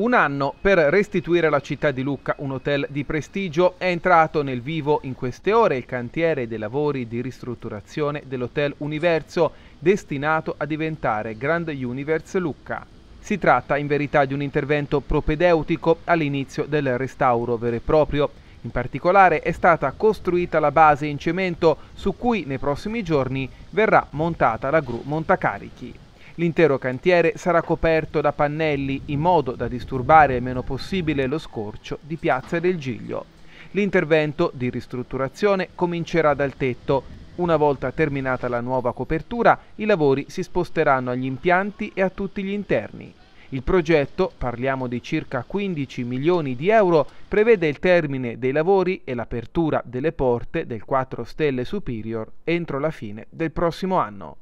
Un anno per restituire alla città di Lucca un hotel di prestigio è entrato nel vivo in queste ore il cantiere dei lavori di ristrutturazione dell'Hotel Universo destinato a diventare Grand Universe Lucca. Si tratta in verità di un intervento propedeutico all'inizio del restauro vero e proprio. In particolare è stata costruita la base in cemento su cui nei prossimi giorni verrà montata la gru montacarichi. L'intero cantiere sarà coperto da pannelli in modo da disturbare il meno possibile lo scorcio di Piazza del Giglio. L'intervento di ristrutturazione comincerà dal tetto. Una volta terminata la nuova copertura, i lavori si sposteranno agli impianti e a tutti gli interni. Il progetto, parliamo di circa 15 milioni di euro, prevede il termine dei lavori e l'apertura delle porte del 4 Stelle Superior entro la fine del prossimo anno.